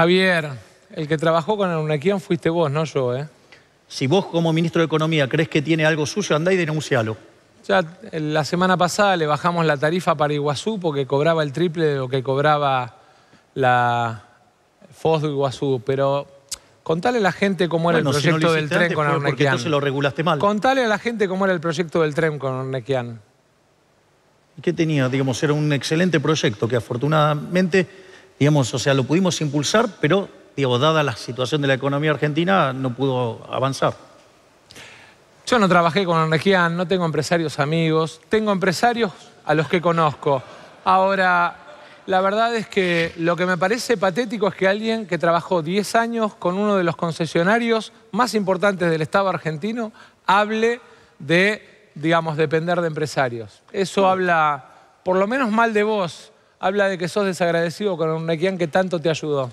Javier, el que trabajó con el fuiste vos, no yo, ¿eh? Si vos como ministro de Economía crees que tiene algo suyo, andá y denuncialo. Ya la semana pasada le bajamos la tarifa para Iguazú porque cobraba el triple de lo que cobraba la FOS Iguazú, pero contale a la gente cómo era el proyecto del tren con Arnequian. Porque lo regulaste mal. Contale a la gente cómo era el proyecto del tren con Y ¿Qué tenía? Digamos, era un excelente proyecto que afortunadamente digamos, o sea, lo pudimos impulsar, pero, digo, dada la situación de la economía argentina, no pudo avanzar. Yo no trabajé con energía, no tengo empresarios amigos, tengo empresarios a los que conozco. Ahora, la verdad es que lo que me parece patético es que alguien que trabajó 10 años con uno de los concesionarios más importantes del Estado argentino hable de, digamos, depender de empresarios. Eso habla por lo menos mal de vos habla de que sos desagradecido con un Requián que tanto te ayudó.